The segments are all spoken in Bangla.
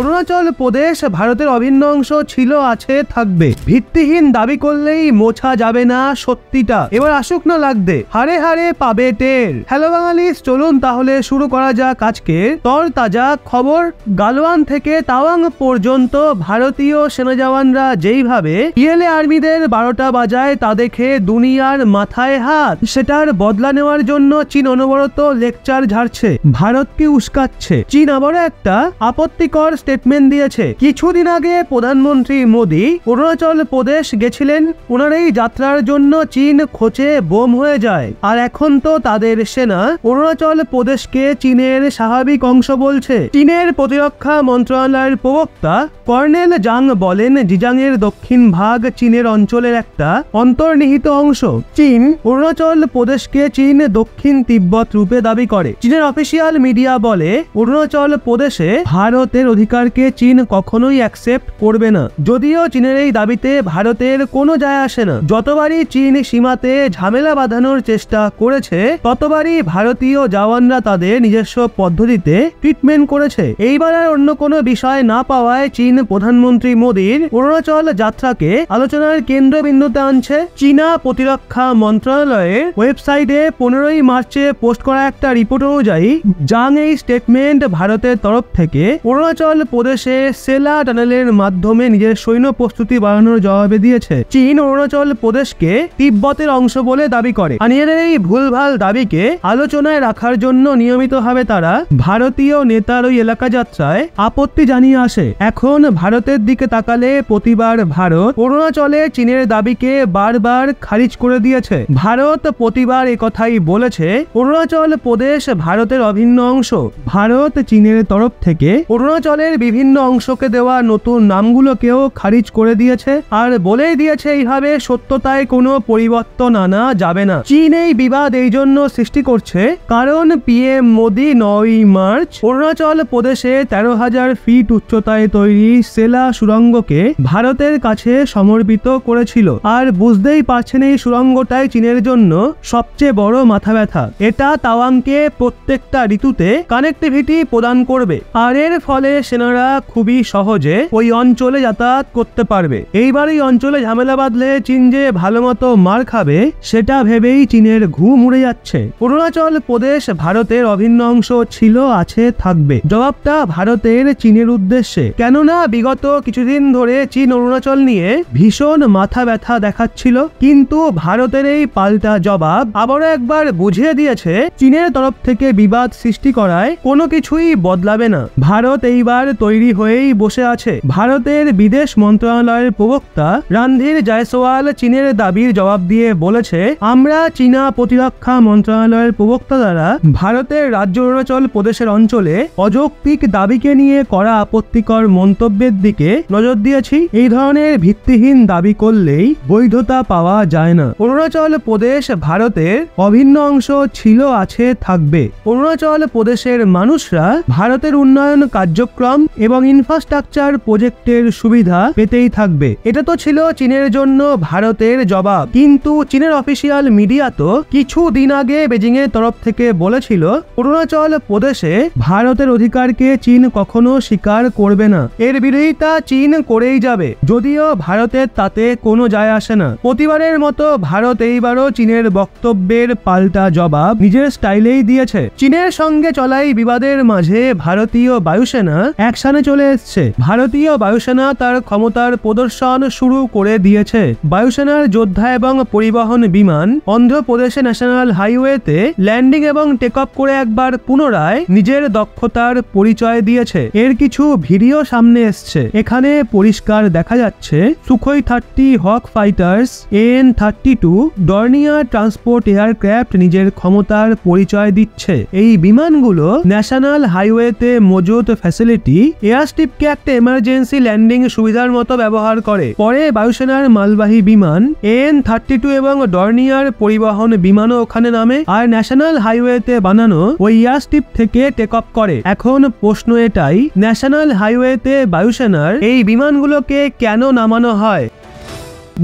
অরুণাচল প্রদেশ ভারতের অভিন্ন অংশ ছিল আছে থাকবে ভিত্তিহীন দাবি করলেই মোছা যাবে না সত্যিটা এবার আসুক না লাগবে হারে হারে পাবে টের হ্যালো বাঙালি চলুন তাহলে শুরু করা যাক আজকে তর তাজা খবর গালওয়ান থেকে তাওয়াং পর্যন্ত ভারতীয় সেনা জওয়ানরা যেইভাবে ইয়েলে আর্মিদের বারোটা বাজায় তা দেখে দুনিয়ার মাথায় হাত সেটার বদলা নেওয়ার জন্য চীন অনবরত লেকচার ঝাড়ছে ভারতকে উস্কাচ্ছে চীন আবারও একটা আপত্তিকর স্টেটমেন্ট দিয়েছে কিছুদিন আগে প্রধানমন্ত্রী মোদী অরুণাচল প্রদেশ গেছিলেন ওনার এই যাত্রার জন্য চীন খোঁচে বোম হয়ে যায় আর এখন তো তাদের সেনা অরুণাচল প্রদেশকে চীনের স্বাভাবিক অংশ বলছে চীনের প্রতিরক্ষা মন্ত্রণালয়ের প্রবক্তা কর্নেল জাং বলেন জিজাং এর দক্ষিণ ভাগ চীনের অঞ্চলের একটা অন্তর্নিহিত অংশ চীন অরুণাচল প্রদেশকে চীন দক্ষিণ তিব্বত রূপে দাবি করে চীনের অফিসিয়াল মিডিয়া বলে অরুণাচল প্রদেশে ভারতের অধিকার অধিকারকে চীন কখনোই অ্যাকসেপ্ট করবে না যদিও চীনের এই দাবিতে ভারতের কোনো যায় আসে না যতবারই চীন সীমাতে ঝামেলা বাঁধানোর চেষ্টা করেছে ততবারই ভারতীয় জওয়ানরা তাদের নিজস্ব পদ্ধতিতে ট্রিটমেন্ট করেছে এইবার আর অন্য কোনো বিষয় না পাওয়ায় চীন প্রধানমন্ত্রী মোদীর অরুণাচল যাত্রাকে আলোচনার কেন্দ্রবিন্দুতে আনছে চীনা প্রতিরক্ষা মন্ত্রণালয়ের ওয়েবসাইটে পনেরোই মার্চে পোস্ট করা একটা রিপোর্ট অনুযায়ী জাং এই স্টেটমেন্ট ভারতের তরফ থেকে অরুণাচল প্রদেশে সেলা টানেলের মাধ্যমে নিজের সৈন্য প্রস্তুতি বাড়ানোর জবাবে দিয়েছে চীন অরুণাচল প্রদেশকে তিব্বতের অংশ বলে দাবি করে নিজেদের এই ভুলভাল দাবিকে আলোচনায় রাখার জন্য নিয়মিতভাবে তারা ভারতীয় নেতার ওই এলাকা যাত্রায় আপত্তি জানিয়ে আসে এখন ভারতের দিকে তাকালে প্রতিবার ভারত অরুণাচলে চীনের দাবিকে বারবার খারিজ করে দিয়েছে ভারত প্রতিবার কথাই বলেছে অরুণাচল প্রদেশ ভারতের অভিন্ন অংশ ভারত চীনের তরফ থেকে অরুণাচলের দেশের বিভিন্ন অংশকে দেওয়া নতুন নামগুলোকেও খারিজ করে দিয়েছে আর বলেই দিয়েছে এইভাবে সত্যতায় কোনো পরিবর্তন আনা যাবে না চীন এই বিবাদ এই জন্য সৃষ্টি করছে কারণ পিএম মোদী নয় মার্চ অরুণাচল প্রদেশে তেরো হাজার ফিট উচ্চতায় তৈরি সেলা সুরঙ্গকে ভারতের কাছে সমর্পিত করেছিল আর বুঝতেই পারছেন এই সুরঙ্গটাই চীনের জন্য সবচেয়ে বড় মাথা ব্যথা এটা তাওয়াংকে প্রত্যেকটা ঋতুতে কানেক্টিভিটি প্রদান করবে আর এর ফলে সে সেনারা খুবই সহজে ওই অঞ্চলে যাতায়াত করতে পারবে এইবার এই অঞ্চলে ঝামেলা বাঁধলে চীন যে ভালো মতো মার খাবে সেটা ভেবেই চীনের ঘু মুড়ে যাচ্ছে অরুণাচল প্রদেশ ভারতের অভিন্ন অংশ ছিল আছে থাকবে জবাবটা ভারতের চীনের উদ্দেশ্যে কেননা বিগত কিছুদিন ধরে চীন অরুণাচল নিয়ে ভীষণ মাথা ব্যথা দেখাচ্ছিল কিন্তু ভারতের এই পাল্টা জবাব আবারও একবার বুঝিয়ে দিয়েছে চীনের তরফ থেকে বিবাদ সৃষ্টি করায় কোনো কিছুই বদলাবে না ভারত এইবার সরকার তৈরি হয়েই বসে আছে ভারতের বিদেশ মন্ত্রণালয়ের প্রবক্তা রানধীর জয়সওয়াল চীনের দাবির জবাব দিয়ে বলেছে আমরা চীনা প্রতিরক্ষা মন্ত্রণালয়ের প্রবক্তা দ্বারা ভারতের রাজ্য অরুণাচল প্রদেশের অঞ্চলে অযৌক্তিক দাবিকে নিয়ে করা আপত্তিকর মন্তব্যের দিকে নজর দিয়েছি এই ধরনের ভিত্তিহীন দাবি করলেই বৈধতা পাওয়া যায় না অরুণাচল প্রদেশ ভারতের অভিন্ন অংশ ছিল আছে থাকবে অরুণাচল প্রদেশের মানুষরা ভারতের উন্নয়ন কার্যক্রম শ্রম এবং ইনফ্রাস্ট্রাকচার প্রজেক্টের সুবিধা পেতেই থাকবে এটা তো ছিল চীনের জন্য ভারতের জবাব কিন্তু চীনের অফিসিয়াল মিডিয়া তো কিছু দিন আগে বেজিং এর তরফ থেকে বলেছিল অরুণাচল প্রদেশে ভারতের অধিকারকে চীন কখনো স্বীকার করবে না এর বিরোধিতা চীন করেই যাবে যদিও ভারতের তাতে কোনো যায় আসে না প্রতিবারের মতো ভারত এইবারও চীনের বক্তব্যের পাল্টা জবাব নিজের স্টাইলেই দিয়েছে চীনের সঙ্গে চলাই বিবাদের মাঝে ভারতীয় বায়ুসেনা অ্যাকশনে চলে এসছে ভারতীয় বায়ুসেনা তার ক্ষমতার প্রদর্শন শুরু করে দিয়েছে বায়ুসেনার যোদ্ধা এবং পরিবহন বিমান অন্ধ্রপ্রদেশে ন্যাশনাল হাইওয়েতে ল্যান্ডিং এবং টেক অফ করে একবার পুনরায় নিজের দক্ষতার পরিচয় দিয়েছে এর কিছু ভিডিও সামনে এসছে এখানে পরিষ্কার দেখা যাচ্ছে Sukhoi thirty Hawk fighters AN thirty two Dornier transport aircraft নিজের ক্ষমতার পরিচয় দিচ্ছে এই বিমানগুলো ন্যাশনাল হাইওয়েতে মজুত ফ্যাসিলিটি বাহিনী এয়ারস্ট্রিপকে একটা এমার্জেন্সি ল্যান্ডিং সুবিধার মতো ব্যবহার করে পরে বায়ুসেনার মালবাহী বিমান এন থার্টি টু এবং ডর্নিয়ার পরিবহন বিমানও ওখানে নামে আর ন্যাশনাল হাইওয়েতে বানানো ওই এয়ারস্ট্রিপ থেকে টেক অফ করে এখন প্রশ্ন এটাই ন্যাশনাল হাইওয়েতে বায়ুসেনার এই বিমানগুলোকে কেন নামানো হয়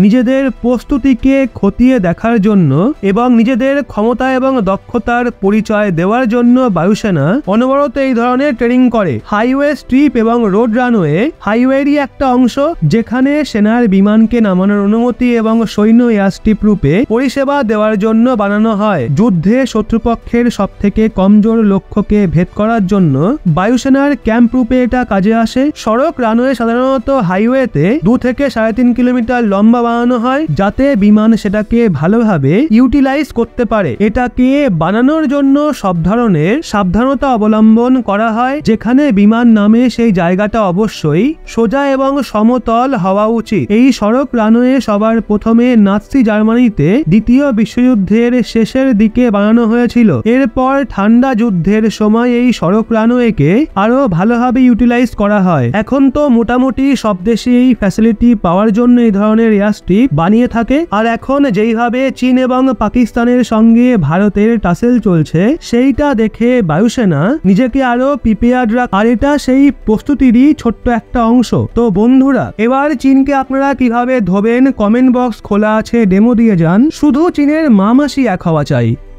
নিজেদের প্রস্তুতিকে খতিয়ে দেখার জন্য এবং নিজেদের ক্ষমতা এবং দক্ষতার পরিচয় দেওয়ার জন্য বায়ুসেনা অনবরত এই ধরনের ট্রেনিং করে হাইওয়ে স্ট্রিপ এবং রোড রানওয়ে হাইওয়েরই একটা অংশ যেখানে সেনার বিমানকে নামানোর অনুমতি এবং সৈন্য এয়ারস্ট্রিপ রূপে পরিষেবা দেওয়ার জন্য বানানো হয় যুদ্ধে শত্রুপক্ষের সব থেকে কমজোর লক্ষ্যকে ভেদ করার জন্য বায়ুসেনার ক্যাম্প রূপে এটা কাজে আসে সড়ক রানওয়ে সাধারণত হাইওয়েতে দু থেকে সাড়ে তিন কিলোমিটার লম্বা সংখ্যা বানানো হয় যাতে বিমান সেটাকে ভালোভাবে ইউটিলাইজ করতে পারে এটাকে বানানোর জন্য সব ধরনের সাবধানতা অবলম্বন করা হয় যেখানে বিমান নামে সেই জায়গাটা অবশ্যই সোজা এবং সমতল হওয়া উচিত এই সড়ক রানওয়ে সবার প্রথমে নাৎসি জার্মানিতে দ্বিতীয় বিশ্বযুদ্ধের শেষের দিকে বানানো হয়েছিল এরপর ঠান্ডা যুদ্ধের সময় এই সড়ক রানওয়েকে আরো ভালোভাবে ইউটিলাইজ করা হয় এখন তো মোটামুটি সব দেশে এই ফ্যাসিলিটি পাওয়ার জন্য এই ধরনের এয়ার ইন্ডাস্ট্রি বানিয়ে থাকে আর এখন যেইভাবে চীন এবং পাকিস্তানের সঙ্গে ভারতের টাসেল চলছে সেইটা দেখে বায়ুসেনা নিজেকে আরো প্রিপেয়ার্ড রাখ আর এটা সেই প্রস্তুতিরই ছোট্ট একটা অংশ তো বন্ধুরা এবার চীনকে আপনারা কিভাবে ধোবেন কমেন্ট বক্স খোলা আছে ডেমো দিয়ে যান শুধু চীনের মামাসি এক হওয়া চাই